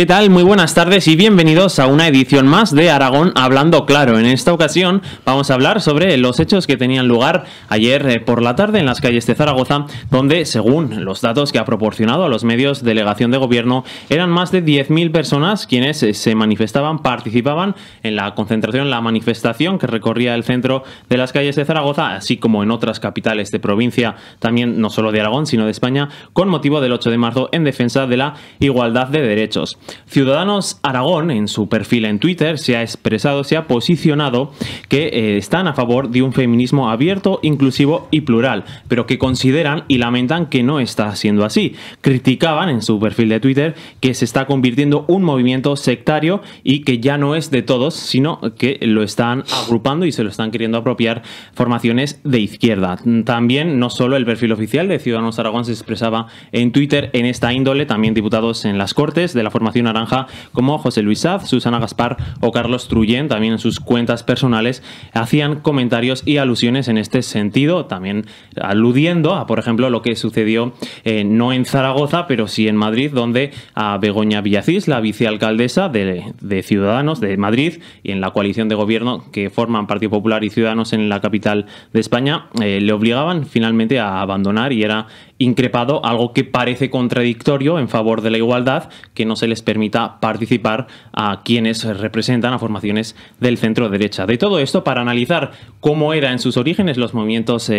¿Qué tal? Muy buenas tardes y bienvenidos a una edición más de Aragón Hablando Claro. En esta ocasión vamos a hablar sobre los hechos que tenían lugar ayer eh, por la tarde en las calles de Zaragoza, donde, según los datos que ha proporcionado a los medios delegación de gobierno, eran más de 10.000 personas quienes eh, se manifestaban, participaban en la concentración, la manifestación que recorría el centro de las calles de Zaragoza, así como en otras capitales de provincia, también no solo de Aragón, sino de España, con motivo del 8 de marzo en defensa de la igualdad de derechos. Ciudadanos Aragón, en su perfil en Twitter, se ha expresado, se ha posicionado que eh, están a favor de un feminismo abierto, inclusivo y plural, pero que consideran y lamentan que no está siendo así. Criticaban en su perfil de Twitter que se está convirtiendo un movimiento sectario y que ya no es de todos, sino que lo están agrupando y se lo están queriendo apropiar formaciones de izquierda. También, no solo el perfil oficial de Ciudadanos Aragón se expresaba en Twitter en esta índole, también diputados en las Cortes de la formación Naranja, como José Luis Saz, Susana Gaspar o Carlos Truyen, también en sus cuentas personales, hacían comentarios y alusiones en este sentido, también aludiendo a, por ejemplo, lo que sucedió eh, no en Zaragoza, pero sí en Madrid, donde a Begoña Villacís, la vicealcaldesa de, Ciudadanos de Madrid y en la coalición de gobierno que forman Partido Popular y Ciudadanos en la capital de España, eh, le obligaban finalmente a abandonar y era increpado algo que parece contradictorio en favor de la igualdad, que no se les permita participar a quienes representan a formaciones del centro derecha. De todo esto, para analizar cómo eran en sus orígenes los movimientos,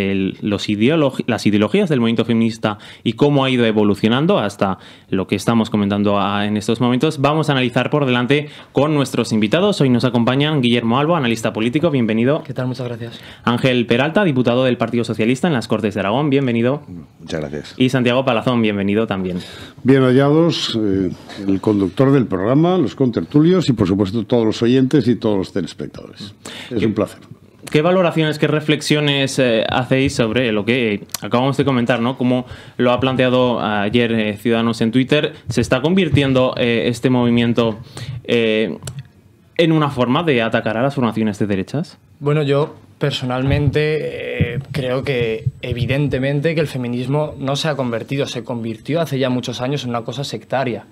los las ideologías del movimiento feminista y cómo ha ido evolucionando hasta lo que estamos comentando en estos momentos, vamos a analizar por delante con nuestros invitados. Hoy nos acompañan Guillermo Albo, analista político, bienvenido. ¿Qué tal? Muchas gracias. Ángel Peralta, diputado del Partido Socialista en las Cortes de Aragón, bienvenido. Muchas gracias. Y Santiago Palazón, bienvenido también. Bien hallados, eh, el conductor del programa, los contertulios y por supuesto todos los oyentes y todos los telespectadores. Es un placer. ¿Qué valoraciones, qué reflexiones eh, hacéis sobre lo que acabamos de comentar, ¿no? Como lo ha planteado ayer eh, Ciudadanos en Twitter, se está convirtiendo este movimiento en una forma de atacar a las formaciones de derechas? Bueno, yo Personalmente eh, creo que evidentemente que el feminismo no se ha convertido, se convirtió hace ya muchos años en una cosa sectaria.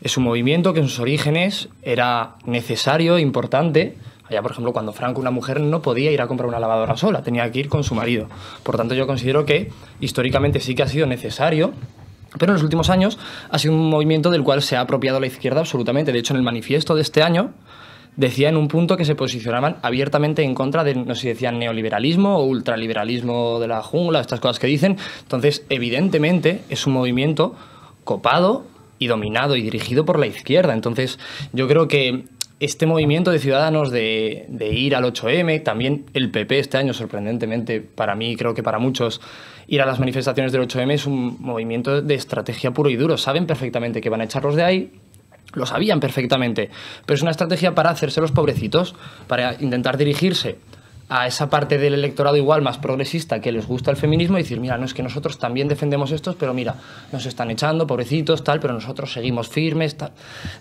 Es un movimiento que en sus orígenes era necesario, importante. Allá, por ejemplo, cuando Franco, una mujer, no podía ir a comprar una lavadora sola, tenía que ir con su marido. Por tanto, yo considero que históricamente sí que ha sido necesario pero en los últimos años ha sido un movimiento del cual se ha apropiado la izquierda absolutamente. De hecho, en el manifiesto de este año decía en un punto que se posicionaban abiertamente en contra de, no sé si decían neoliberalismo o ultraliberalismo de la jungla, estas cosas que dicen. Entonces, evidentemente, es un movimiento copado y dominado y dirigido por la izquierda. Entonces, yo creo que este movimiento de ciudadanos de, de, ir al 8M, también el PP este año, sorprendentemente para mí, creo que para muchos, ir a las manifestaciones del 8M es un movimiento de estrategia puro y duro. Saben perfectamente que van a echarlos de ahí, lo sabían perfectamente, pero es una estrategia para hacerse los pobrecitos, para intentar dirigirse a esa parte del electorado igual más progresista que les gusta el feminismo y decir, mira, no es que nosotros también defendemos estos, pero mira, nos están echando, pobrecitos, tal, pero nosotros seguimos firmes, tal.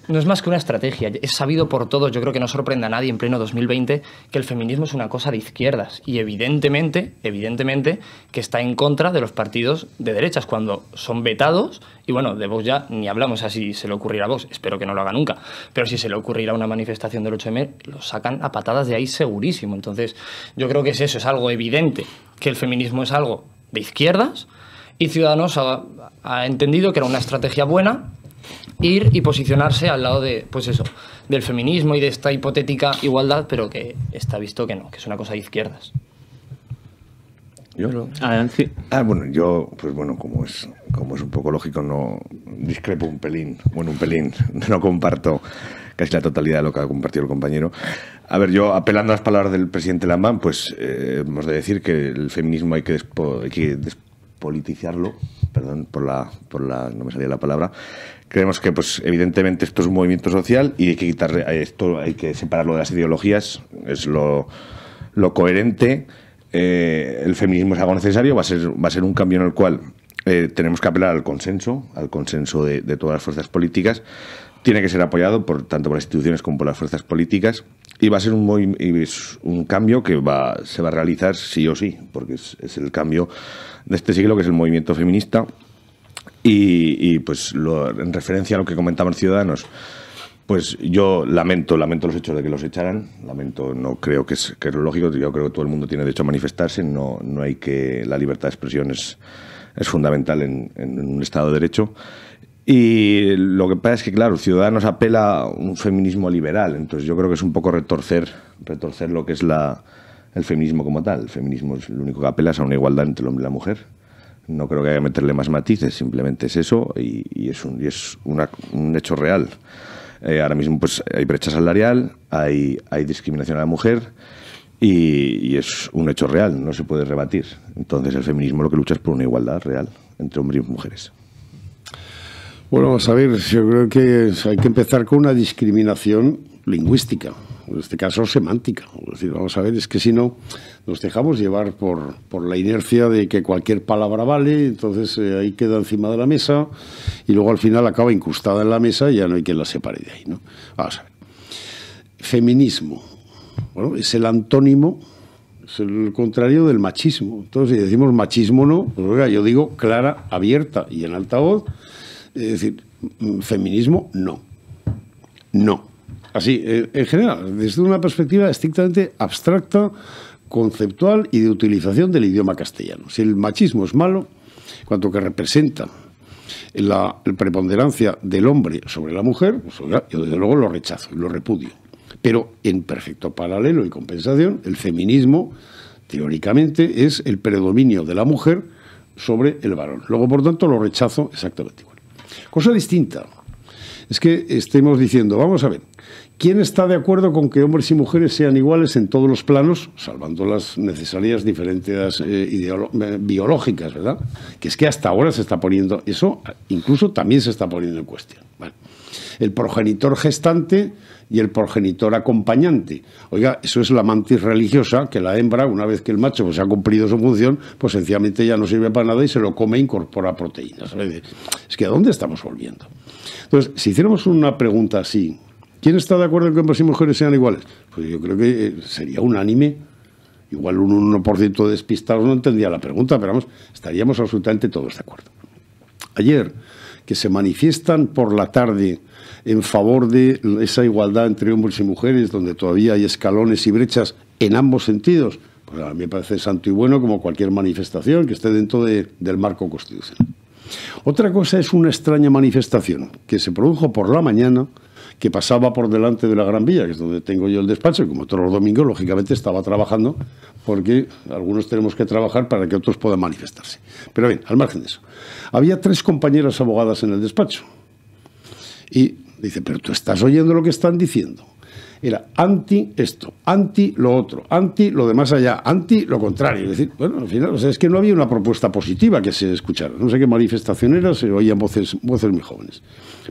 No es más que una estrategia. Es sabido por todos, yo creo que no sorprende a nadie en pleno 2020 que el feminismo es una cosa de izquierdas y evidentemente, evidentemente, que está en contra de los partidos de derechas cuando son vetados y bueno, de vos ya ni hablamos así se le ocurrirá a vos, espero que no lo haga nunca, pero si se le ocurrirá una manifestación del 8M, lo sacan a patadas de ahí segurísimo. Entonces, yo creo que es eso, es algo evidente, que el feminismo es algo de izquierdas y Ciudadanos ha, entendido que era una estrategia buena ir y posicionarse al lado de, pues eso, del feminismo y de esta hipotética igualdad, pero que está visto que no, que es una cosa de izquierdas. ¿Yo? Ah, bueno, yo, pues bueno, como es, como es un poco lógico, no discrepo un pelín, bueno, un pelín, no comparto casi la totalidad de lo que ha compartido el compañero. A ver, yo apelando a las palabras del presidente Lambán, pues eh, hemos de decir que el feminismo hay que, hay que despolitizarlo, perdón por la, por la, no me salía la palabra. Creemos que, pues, evidentemente esto es un movimiento social y hay que quitar esto, hay que separarlo de las ideologías, es lo, coherente. Eh, el feminismo es algo necesario, va a ser, va a ser un cambio en el cual eh, tenemos que apelar al consenso, al consenso de, todas las fuerzas políticas, tiene que ser apoyado por, tanto por las instituciones como por las fuerzas políticas y va a ser un, un cambio que se va a realizar sí o sí, porque es, el cambio de este siglo, que es el movimiento feminista. Y, pues en referencia a lo que comentaban Ciudadanos, pues yo lamento, lamento los hechos de que los echaran, lamento, no creo que es, que es lógico, yo creo que todo el mundo tiene derecho a manifestarse, no, no hay que, la libertad de expresión es, fundamental en, en un Estado de Derecho. Y lo que pasa es que, claro, Ciudadanos apela a un feminismo liberal, entonces yo creo que es un poco retorcer, retorcer lo que es el feminismo como tal. El feminismo es lo único que apela a una igualdad entre el hombre y la mujer. No creo que haya que meterle más matices, simplemente es eso y, es, un, es un hecho real. Eh, ahora mismo pues hay brecha salarial, hay, discriminación a la mujer y, y es un hecho real, no se puede rebatir. Entonces el feminismo lo que lucha es por una igualdad real entre hombres y mujeres. Bueno, vamos a ver, yo creo que hay que empezar con una discriminación lingüística, en este caso semántica. decir, vamos a ver, es que si no nos dejamos llevar por, por la inercia de que cualquier palabra vale, entonces eh, ahí queda encima de la mesa y luego al final acaba incrustada en la mesa y ya no hay quien la separe de ahí. ¿no? Vamos a ver. Feminismo. Bueno, es el antónimo es el contrario del machismo. Entonces, si decimos machismo no, pues yo digo clara, abierta y en alta voz, es decir, mm, feminismo no. No. Así, eh, en general, desde una perspectiva estrictamente abstracta, conceptual y de utilización del idioma castellano. Si el machismo es malo, cuanto que representa la preponderancia del hombre sobre la mujer, pues, yo desde luego lo rechazo lo repudio. Pero en perfecto paralelo y compensación, el feminismo, teóricamente, es el predominio de la mujer sobre el varón. Luego, por tanto, lo rechazo exactamente Cosa distinta es que estemos diciendo, vamos a ver, ¿quién está de acuerdo con que hombres y mujeres sean iguales en todos los planos, salvando las necesarias diferencias eh, eh, biológicas, ¿verdad? Que es que hasta ahora se está poniendo, eso incluso también se está poniendo en cuestión. El progenitor gestante y el progenitor acompañante. Oiga, eso es la mantis religiosa, que la hembra, una vez que el macho pues, ha cumplido su función, pues sencillamente ya no sirve para nada y se lo come e incorpora proteínas. Es que ¿a dónde estamos volviendo? Entonces, si hiciéramos una pregunta así, ¿quién está de acuerdo en que hombres y mujeres sean iguales? Pues yo creo que eh, sería unánime. Igual un 1% despistados no entendía la pregunta, pero vamos, estaríamos absolutamente todos de acuerdo. Ayer, que se manifiestan por la tarde en favor de esa igualdad entre hombres y mujeres, donde todavía hay escalones y brechas en ambos sentidos, pues a mí me parece santo y bueno como cualquier manifestación que esté dentro del marco constitucional. Otra cosa es una extraña manifestación que se produjo por la mañana, que pasaba por delante de la Gran Vía, que es donde tengo yo el despacho, y como todos los domingos, lógicamente estaba trabajando, porque algunos tenemos que trabajar para que otros puedan manifestarse. Pero bien, al margen de eso, había tres compañeras abogadas en el despacho. Y Dice, pero tú estás oyendo lo que están diciendo. Era anti esto, anti lo otro, anti lo de más allá, anti lo contrario. Es decir, bueno, al final, o sea, es que no había una propuesta positiva que se escuchara. No sé qué manifestación era, se oían voces, voces muy jóvenes.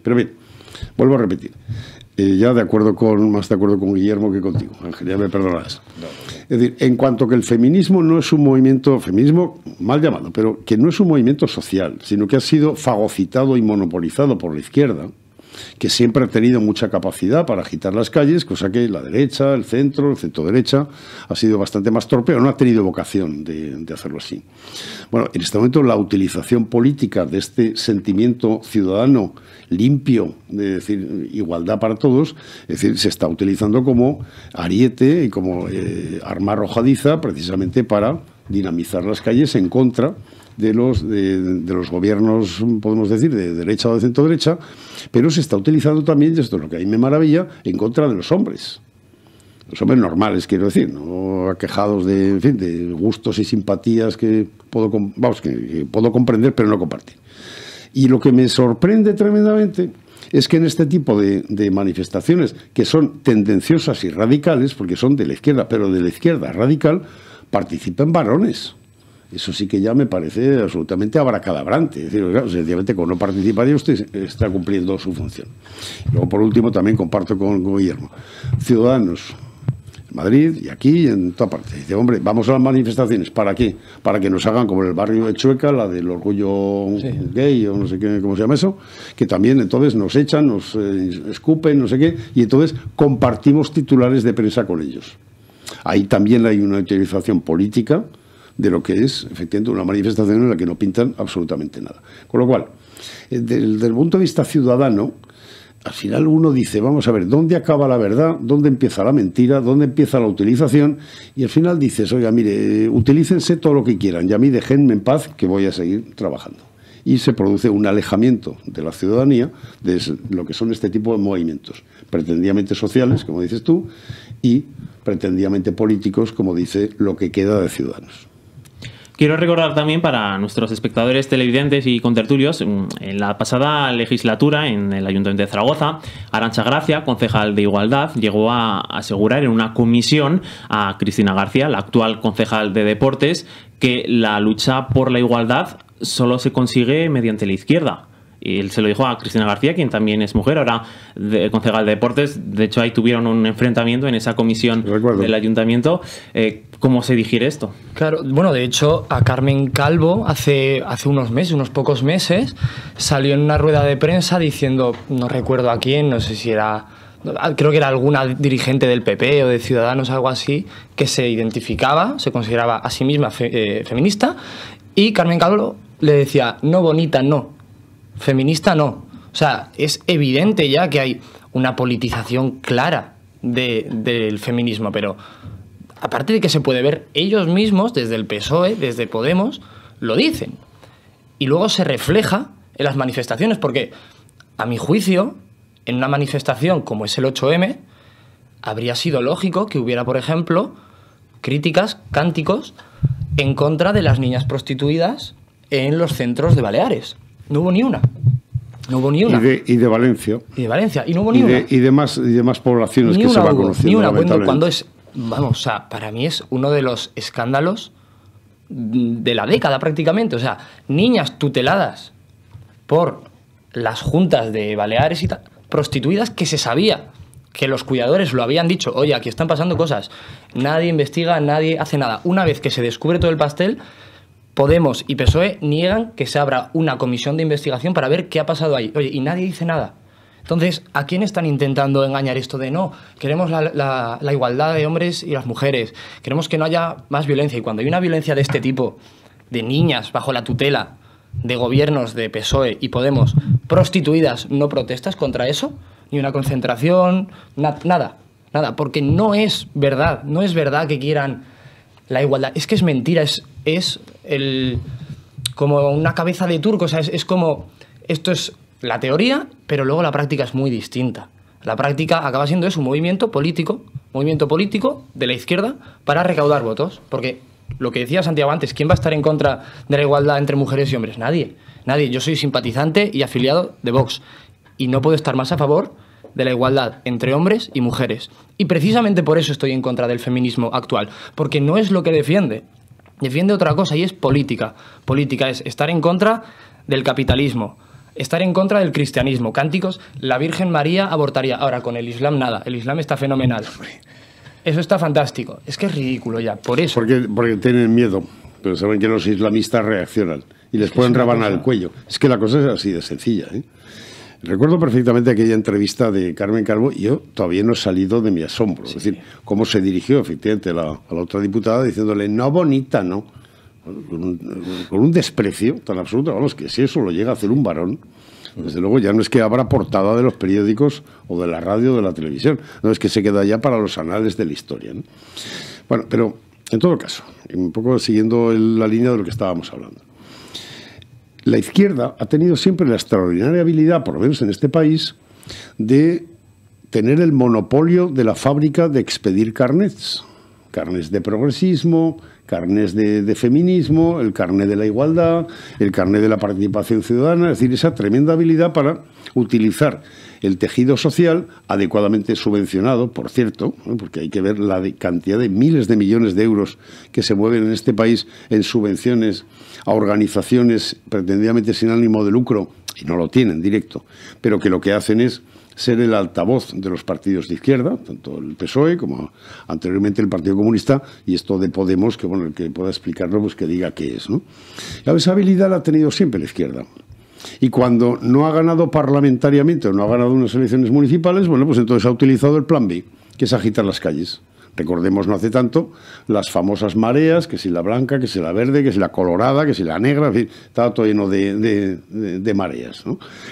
Pero bien, vuelvo a repetir. Eh, ya de acuerdo con, más de acuerdo con Guillermo que contigo, Ángel, ya me perdonarás. Es decir, en cuanto que el feminismo no es un movimiento, feminismo mal llamado, pero que no es un movimiento social, sino que ha sido fagocitado y monopolizado por la izquierda, que siempre ha tenido mucha capacidad para agitar las calles, cosa que la derecha, el centro, el centro derecha, ha sido bastante más torpe no ha tenido vocación de, hacerlo así. Bueno, en este momento la utilización política de este sentimiento ciudadano limpio, de decir, igualdad para todos, es decir, se está utilizando como ariete y como eh, arma arrojadiza precisamente para dinamizar las calles en contra de los, de, los gobiernos, podemos decir, de derecha o de centro derecha, pero se está utilizando también, y esto es lo que a mí me maravilla, en contra de los hombres los hombres normales, quiero decir, no aquejados de, de gustos y simpatías que puedo, que, puedo comprender pero no compartir. Y lo que me sorprende tremendamente es que en este tipo de, manifestaciones, que son tendenciosas y radicales, porque son de la izquierda, pero de la izquierda radical, participan varones. Eso sí que ya me parece absolutamente abracadabrante. Es decir, sencillamente con no participar usted está cumpliendo su función. Luego, por último, también comparto con gobierno. Ciudadanos, en Madrid y aquí en toda parte. Dice, hombre, vamos a las manifestaciones. ¿Para qué? Para que nos hagan como en el barrio de Chueca, la del orgullo gay o no sé qué, cómo se llama eso, que también entonces nos echan, nos eh, escupen, no sé qué, y entonces compartimos titulares de prensa con ellos. Ahí también hay una utilización política de lo que es efectivamente una manifestación en la que no pintan absolutamente nada. Con lo cual, eh, desde, el punto de vista ciudadano, al final uno dice, vamos a ver, ¿dónde acaba la verdad? ¿Dónde empieza la mentira? ¿Dónde empieza la utilización? Y al final dices, oiga, mire, eh, utilícense todo lo que quieran y a mí déjenme en paz que voy a seguir trabajando. Y se produce un alejamiento de la ciudadanía de lo que son este tipo de movimientos, pretendidamente sociales, como dices tú, y pretendidamente políticos, como dice lo que queda de ciudadanos. Quiero recordar también para nuestros espectadores televidentes y contertulios, mm, en la pasada legislatura en el Ayuntamiento de Zaragoza, Arancha Gracia, concejal de Igualdad, llegó a asegurar en una comisión a Cristina García, la actual concejal de Deportes, que la lucha por la igualdad solo se consigue mediante la izquierda y él se lo dijo a Cristina García, quien también es mujer, ahora concejal de deportes. De hecho, ahí tuvieron un enfrentamiento en esa comisión del ayuntamiento. Eh, ¿Cómo se digiere esto? Claro, bueno, de hecho, a Carmen Calvo hace, hace unos meses, unos pocos meses, salió en una rueda de prensa diciendo, no recuerdo a quién, no sé si era creo que era alguna dirigente del PP o de Ciudadanos, algo así, que se identificaba, se consideraba a sí misma eh, feminista, y Carmen Calvo le decía, no bonita, no, feminista no. O sea, es evidente ya que hay una politización clara del feminismo, pero aparte de que se puede ver, ellos mismos, desde el PSOE, desde Podemos, lo dicen. Y luego se refleja en las manifestaciones, porque a mi juicio, en una manifestación como es el 8M, habría sido lógico que hubiera, por ejemplo, críticas, cánticos en contra de las niñas prostituidas en los centros de Baleares. No hubo ni una. No hubo ni una. Y de, Valencia. Y de Valencia. Y no hubo ni una. Y de, más, y poblaciones que se va conociendo. Ni una. Cuando, cuando es, vamos, o sea, para mí es uno de los escándalos de la década prácticamente. O sea, niñas tuteladas por las juntas de Baleares y tal, prostituidas que se sabía que los cuidadores lo habían dicho, oye, aquí están pasando cosas, nadie investiga, nadie hace nada. Una vez que se descubre todo el pastel, Podemos y PSOE niegan que se abra una comisión de investigación para ver qué ha pasado ahí. Oye, y nadie dice nada. Entonces, ¿a quién están intentando engañar esto de no? Queremos la, igualdad de hombres y las mujeres, queremos que no haya más violencia. Y cuando hay una violencia de este tipo, de niñas bajo la tutela de gobiernos de PSOE y Podemos, prostituidas, ¿no protestas contra eso? Ni una concentración, nada, nada, porque no es verdad, no es verdad que quieran la igualdad. Es que es mentira, es, es como una cabeza de turco, es, es como, esto es la teoría, pero luego la práctica es muy distinta. La práctica acaba siendo eso, un movimiento político, movimiento político de la izquierda para recaudar votos, porque lo que decía Santiago antes, ¿quién va a estar en contra de la igualdad entre mujeres y hombres? Nadie, nadie. Yo soy simpatizante y afiliado de Vox y no puedo estar más a favor de la igualdad entre hombres y mujeres. Y precisamente por eso estoy en contra del feminismo actual, porque no es lo que defiende defiende otra cosa y es política. Política es estar en contra del capitalismo, estar en contra del cristianismo. Cánticos, la Virgen María abortaría. Ahora, con el Islam nada, el Islam está fenomenal. Eso está fantástico. Es que es ridículo ya, por eso. Porque, porque tienen miedo, pero saben que los islamistas reaccionan y les pueden rebanar al cuello. Es que la cosa es así de sencilla. ¿eh? Recuerdo perfectamente aquella entrevista de Carmen Calvo y yo todavía no he salido de mi asombro. Es decir, cómo se dirigió efectivamente a la otra diputada diciéndole, no bonita, no. Con un, desprecio tan absoluto, vamos, que si eso lo llega a hacer un varón, desde luego ya no es que abra portada de los periódicos o de la radio o de la televisión, no es que se queda ya para los anales de la historia. Bueno, pero en todo caso, un poco siguiendo la línea de lo que estábamos hablando la izquierda ha tenido siempre la extraordinaria habilidad, por lo menos en este país, de tener el monopolio de la fábrica de expedir carnets. Carnets de progresismo, carnets de, feminismo, el carnet de la igualdad, el carnet de la participación ciudadana, es decir, esa tremenda habilidad para utilizar el tejido social, adecuadamente subvencionado, por cierto, porque hay que ver la cantidad de miles de millones de euros que se mueven en este país en subvenciones a organizaciones pretendidamente sin ánimo de lucro, y no lo tienen directo, pero que lo que hacen es ser el altavoz de los partidos de izquierda, tanto el PSOE como anteriormente el Partido Comunista, y esto de Podemos, que bueno, el que pueda explicarlo, pues que diga qué es. ¿no? La visibilidad la ha tenido siempre la izquierda. Y cuando no ha ganado parlamentariamente o no ha ganado unas elecciones municipales, bueno, pues entonces ha utilizado el plan B, que es agitar las calles. Recordemos no hace tanto las famosas mareas, que si la blanca, que si la verde, que si la colorada, que si la negra, en fin, estaba todo lleno de, mareas.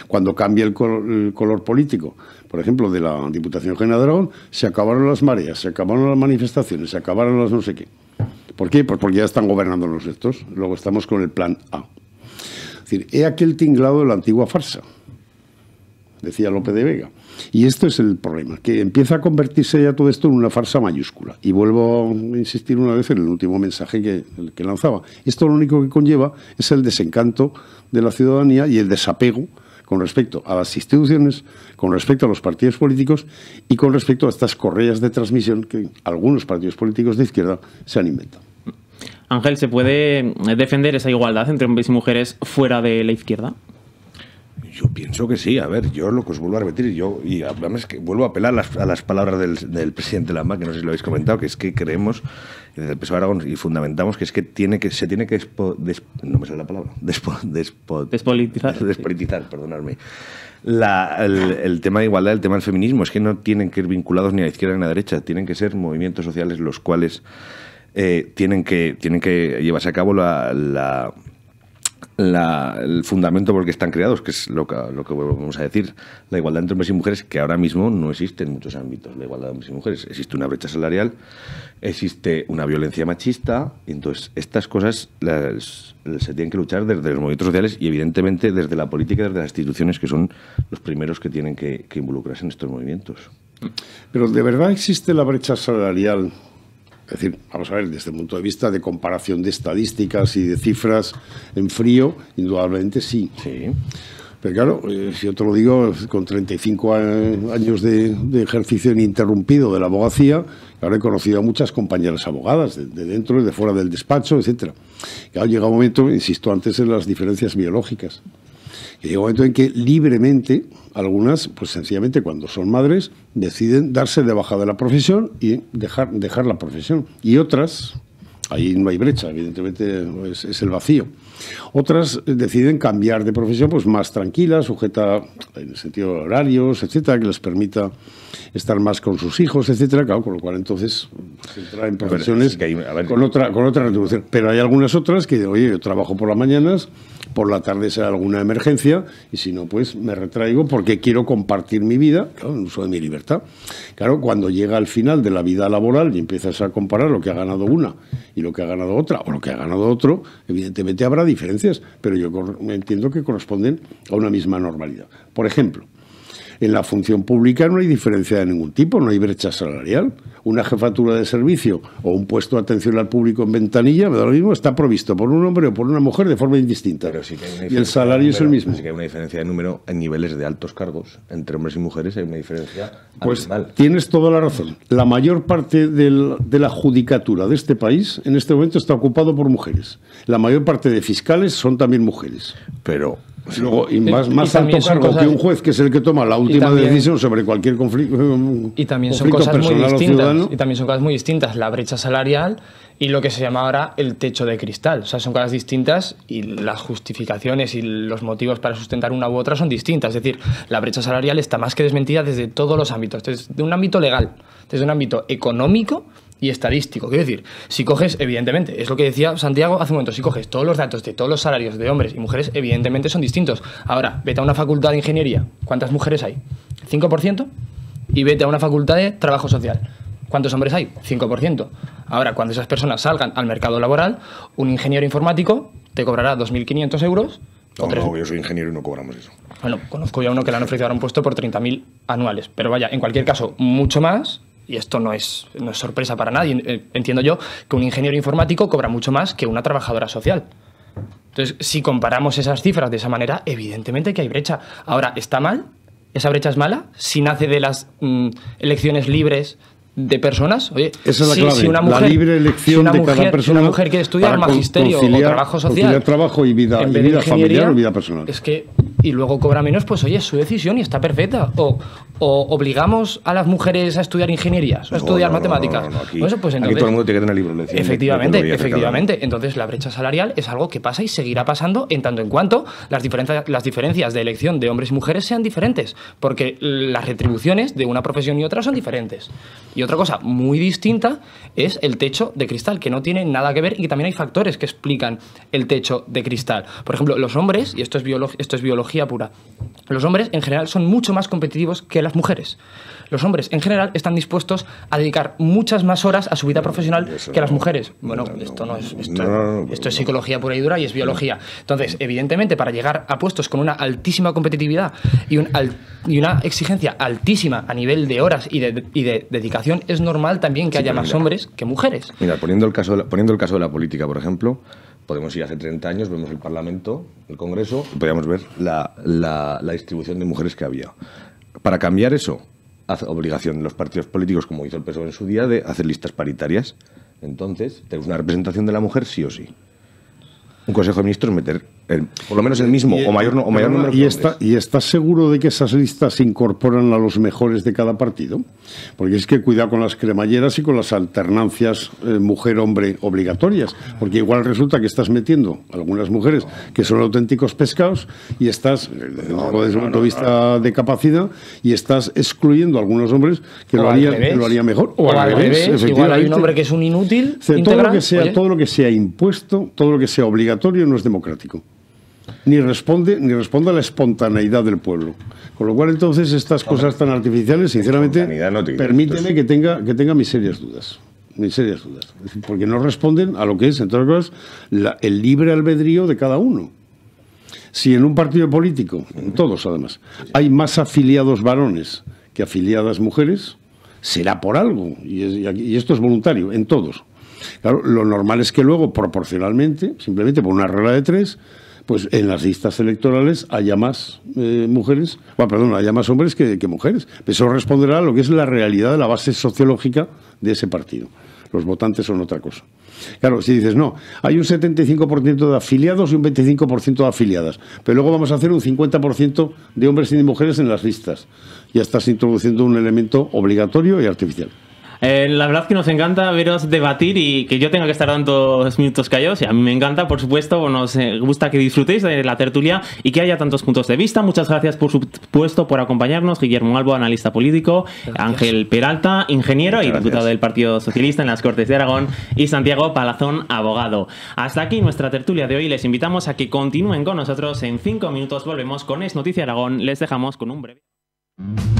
Cuando cambia el color, político, por ejemplo, de la Diputación General de Aragón, se acabaron las mareas, se acabaron las manifestaciones, se acabaron las no sé qué. ¿Por qué? Pues porque ya están gobernando los estos. Luego estamos con el plan A. Es decir, he aquel tinglado de la antigua farsa, decía López de Vega. Y esto es el problema, que empieza a convertirse ya todo esto en una farsa mayúscula. Y vuelvo a insistir una vez en el último mensaje que, que lanzaba. Esto lo único que conlleva es el desencanto de la ciudadanía y el desapego con respecto a las instituciones, con respecto a los partidos políticos y con respecto a estas correas de transmisión que algunos partidos políticos de izquierda se han inventado. Ángel, ¿se puede defender esa igualdad entre hombres y mujeres fuera de la izquierda? Yo pienso que sí, a ver, yo lo que os vuelvo a repetir, yo, y además que vuelvo a apelar a las, palabras del, presidente Lamba, que no sé si lo habéis comentado, que es que creemos eh, desde el PSOE Aragón y fundamentamos que es que tiene que se tiene que no me sale la palabra despolitizar despolitizar perdonadme el, el, tema de igualdad el tema del feminismo es que no tienen que ir vinculados ni a la izquierda ni a la derecha tienen que ser movimientos sociales los cuales eh, tienen, que, tienen que llevarse a cabo la, el fundamento por el que están creados, que es lo que, lo que vamos a decir, la igualdad entre hombres y mujeres, que ahora mismo no existe en muchos ámbitos, la igualdad entre hombres y mujeres. Existe una brecha salarial, existe una violencia machista, y entonces estas cosas se tienen que luchar desde los movimientos sociales y evidentemente desde la política, desde las instituciones, que son los primeros que tienen que, que involucrarse en estos movimientos. Pero ¿de verdad existe la brecha salarial es decir, vamos a ver, desde el punto de vista de comparación de estadísticas y de cifras en frío, indudablemente sí. Pero claro, eh, si yo te lo digo, con 35 años de, ejercicio ininterrumpido de la abogacía, ahora he conocido a muchas compañeras abogadas, de, dentro y de fuera del despacho, etc. Claro, llega un momento, insisto antes, en las diferencias biológicas y llega un momento en que libremente, algunas, pues sencillamente cuando son madres, deciden darse de bajada de la profesión y dejar, dejar la profesión. Y otras, ahí no hay brecha, evidentemente es, el vacío. Otras deciden cambiar de profesión pues más tranquila, sujeta en el sentido de horarios, etcétera, que les permita estar más con sus hijos, etcétera, claro, con lo cual entonces se pues, entra en profesiones con otra con otra retribución. Pero hay algunas otras que, oye, yo trabajo por las mañanas, por la tarde será alguna emergencia y si no, pues me retraigo porque quiero compartir mi vida, claro, el uso de mi libertad. Claro, cuando llega al final de la vida laboral y empiezas a comparar lo que ha ganado una y lo que ha ganado otra o lo que ha ganado otro, evidentemente habrá diferencias, pero yo entiendo que corresponden a una misma normalidad. Por ejemplo, en la función pública no hay diferencia de ningún tipo, no hay brecha salarial. Una jefatura de servicio o un puesto de atención al público en ventanilla, me lo mismo, está provisto por un hombre o por una mujer de forma indistinta. Pero una y el salario es el mismo. Sí que hay una diferencia de número en niveles de altos cargos entre hombres y mujeres, hay una diferencia. Pues tienes toda la razón. La mayor parte de la judicatura de este país en este momento está ocupado por mujeres. La mayor parte de fiscales son también mujeres. Pero pues luego, y más, más alto cargo que un juez, que es el que toma la última decisión sobre cualquier conflicto. Eh, y también son cosas muy distintas. Y también son cosas muy distintas. La brecha salarial y lo que se llama ahora el techo de cristal. O sea, son cosas distintas y las justificaciones y los motivos para sustentar una u otra son distintas. Es decir, la brecha salarial está más que desmentida desde todos los ámbitos, desde un ámbito legal, desde un ámbito económico y estadístico. Quiero decir, si coges, evidentemente, es lo que decía Santiago hace un momento, si coges todos los datos de todos los salarios de hombres y mujeres, evidentemente son distintos. Ahora, vete a una facultad de ingeniería, ¿cuántas mujeres hay? 5%. Y vete a una facultad de trabajo social. ¿Cuántos hombres hay? 5%. Ahora, cuando esas personas salgan al mercado laboral, un ingeniero informático te cobrará 2.500 euros. No, o no, yo soy ingeniero y no cobramos eso. Bueno, conozco ya uno que le han ofrecido ahora un puesto por 30.000 anuales. Pero vaya, en cualquier caso, mucho más y esto no es, no es sorpresa para nadie, eh, entiendo yo, que un ingeniero informático cobra mucho más que una trabajadora social. Entonces, si comparamos esas cifras de esa manera, evidentemente que hay brecha. Ahora, ¿está mal? ¿Esa brecha es mala? Si nace de las mm, elecciones libres de personas, oye, Esa es la, si, clave. una mujer, la libre elección una mujer, una mujer quiere estudiar magisterio o trabajo social. trabajo y vida, y vida familiar o vida personal. Es que y luego cobra menos, pues oye, es su decisión y está perfecta. O, obligamos a las mujeres a estudiar ingenierías, o a estudiar matemáticas. todo el mundo tiene que tener libre. efectivamente, efectivamente. Entonces la brecha salarial es algo que pasa y seguirá pasando en tanto en cuanto las, diferencias, las diferencias de elección de hombres y mujeres sean diferentes, porque las retribuciones de una profesión y otra son diferentes. Y otra cosa muy distinta es el techo de cristal, que no tiene nada que ver y que también hay factores que explican el techo de cristal. Por ejemplo, los hombres, y esto es, esto es biológico pura. Los hombres en general son mucho más competitivos que las mujeres. Los hombres en general están dispuestos a dedicar muchas más horas a su vida profesional que las mujeres. Bueno, esto no es esto, es psicología pura y dura y es biología. Entonces, evidentemente, para llegar a puestos con una altísima competitividad y, una exigencia altísima a nivel de horas y de, dedicación, es normal también que haya más hombres que mujeres. Mira, poniendo el caso poniendo el caso de la política, por ejemplo podemos ir hace 30 años, vemos el Parlamento, el Congreso, y podíamos ver la, distribución de mujeres que había. Para cambiar eso, hace obligación de los partidos políticos, como hizo el PSOE en su día, de hacer listas paritarias. Entonces, tenemos una representación de la mujer sí o sí. Un Consejo de Ministros meter por lo menos el mismo o mayor, número. Y, está, ¿Y estás seguro de que esas listas incorporan a los mejores de cada partido? Porque es que cuidado con las cremalleras y con las alternancias eh, mujer-hombre obligatorias, porque igual resulta que estás metiendo algunas mujeres que son auténticos pescados y estás, eh, desde el punto de vista de capacidad, y estás excluyendo a algunos hombres que lo harían mejor o, al, revés, igual hay un hombre que es un inútil. todo lo que sea impuesto, todo lo que sea obligatorio no es democrático ni responde, ni responde a la espontaneidad del pueblo. Con lo cual, entonces, estas cosas tan artificiales, sinceramente, permíteme que tenga, que tenga mis serias dudas. Mis serias dudas. Porque no responden a lo que es, entre otras cosas, el libre albedrío de cada uno. Si en un partido político, en todos además, hay más afiliados varones que afiliadas mujeres, será por algo. Y, y esto es voluntario, en todos. Claro, lo normal es que luego, proporcionalmente, simplemente por una regla de tres, pues en las listas electorales haya más eh, mujeres, bueno, perdón, haya más hombres que, que mujeres. Eso responderá a lo que es la realidad de la base sociológica de ese partido. Los votantes son otra cosa. Claro, si dices, no, hay un 75% de afiliados y un 25% de afiliadas, pero luego vamos a hacer un 50% de hombres y de mujeres en las listas. Ya estás introduciendo un elemento obligatorio y artificial. Eh, la verdad que nos encanta veros debatir y que yo tenga que estar tantos minutos callados. Y a mí me encanta, por supuesto, nos eh, gusta que disfrutéis de la tertulia y que haya tantos puntos de vista. Muchas gracias, por supuesto, por acompañarnos. Guillermo Albo, analista político, Ángel Peralta, ingeniero y diputado del Partido Socialista en las Cortes de Aragón, y Santiago Palazón, abogado. Hasta aquí nuestra tertulia de hoy. Les invitamos a que continúen con nosotros. En cinco minutos volvemos con Es Noticia Aragón. Les dejamos con un breve.